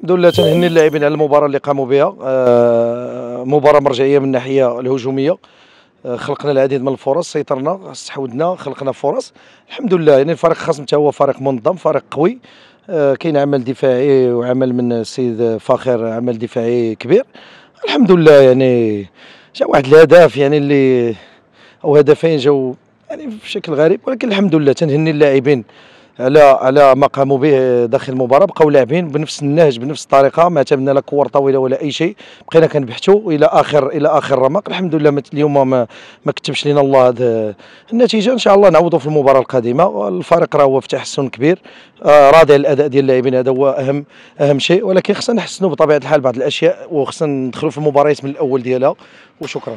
الحمد لله تنهني اللاعبين على المباراه اللي قاموا بها آه، مباراه مرجعيه من الناحيه الهجوميه آه، خلقنا العديد من الفرص سيطرنا استحوذنا خلقنا فرص الحمد لله يعني الفريق الخصم حتى هو فريق منظم فريق قوي آه، كاين عمل دفاعي وعمل من السيد فاخر عمل دفاعي كبير الحمد لله يعني جا واحد الهدف يعني اللي او هدفين جاو يعني بشكل غريب ولكن الحمد لله تنهني اللاعبين على على ما قاموا به داخل المباراه بقاو لاعبين بنفس النهج بنفس الطريقه ما تبنا لا كور طويله ولا اي شيء بقينا كنبحثوا الى اخر الى اخر رمق الحمد لله اليوم ما, ما كتبش لنا الله هذا النتيجه ان شاء الله نعوضوا في المباراه القادمه الفريق راه هو في تحسن كبير آه راضي على الاداء ديال اللاعبين هذا هو اهم اهم شيء ولكن خصنا نحسنوا بطبيعه الحال بعض الاشياء وخصنا ندخلوا في المباريات من الاول ديالها وشكرا